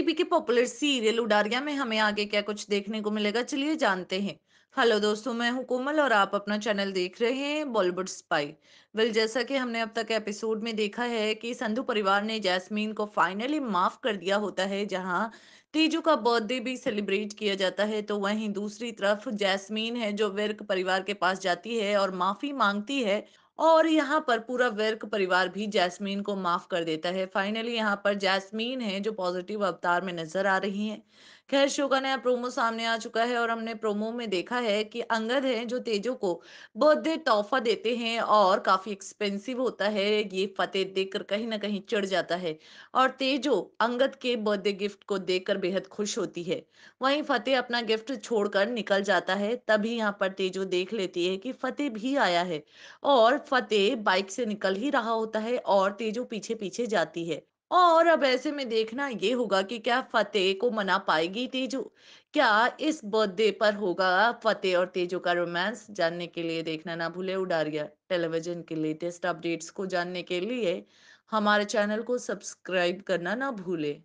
TV के popular serial Udaariyan में हमें आगे क्या कुछ देखने को मिलेगा चलिए जानते हैं हेलो दोस्तों मैं हूं कोमल और आप अपना चैनल देख रहे हैं बॉलीवुड स्पाई वेल जैसा कि हमने अब तक एपिसोड में देखा है कि संधू परिवार ने जैस्मीन को फाइनली माफ कर दिया होता है जहां तीजू का बर्थडे भी सेलिब्रेट किया जाता है तो वहीं दूसरी तरफ जैस्मीन है जो विर्क परिवार के पास जाती है और माफी मांगती है और यहाँ पर पूरा वर्क परिवार भी जैस्मीन को माफ कर देता है फाइनली यहाँ पर जैस्मीन है जो पॉजिटिव अवतार में नजर आ रही है खैर शो का नया प्रोमो सामने आ चुका है और हमने प्रोमो में देखा है कि अंगद है जो तेजो को बर्थडे तोहफा देते हैं और काफी एक्सपेंसिव होता है ये फतेह देखकर कहीं ना कहीं चढ़ जाता है और तेजो अंगद के बर्थडे गिफ्ट को देखकर बेहद खुश होती है वहीं फतेह अपना गिफ्ट छोड़कर निकल जाता है तभी यहाँ पर तेजो देख लेती है कि फतेह भी आया है और फतेह बाइक से निकल ही रहा होता है और तेजो पीछे पीछे जाती है और अब ऐसे में देखना ये होगा कि क्या फतेह को मना पाएगी तेजू क्या इस बर्थडे पर होगा फतेह और तेजू का रोमांस जानने के लिए देखना ना भूले उडारिया टेलीविजन के लेटेस्ट अपडेट्स को जानने के लिए हमारे चैनल को सब्सक्राइब करना ना भूले